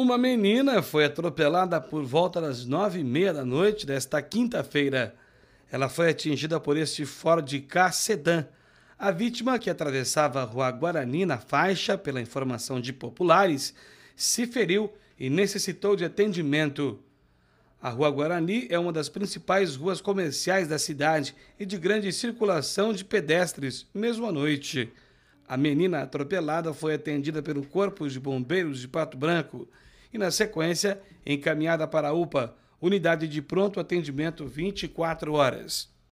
Uma menina foi atropelada por volta das nove e meia da noite desta quinta-feira. Ela foi atingida por este Ford K sedã. A vítima, que atravessava a rua Guarani na faixa, pela informação de populares, se feriu e necessitou de atendimento. A Rua Guarani é uma das principais ruas comerciais da cidade e de grande circulação de pedestres, mesmo à noite. A menina atropelada foi atendida pelo Corpo de Bombeiros de Pato Branco e, na sequência, encaminhada para a UPA, Unidade de Pronto Atendimento 24 Horas.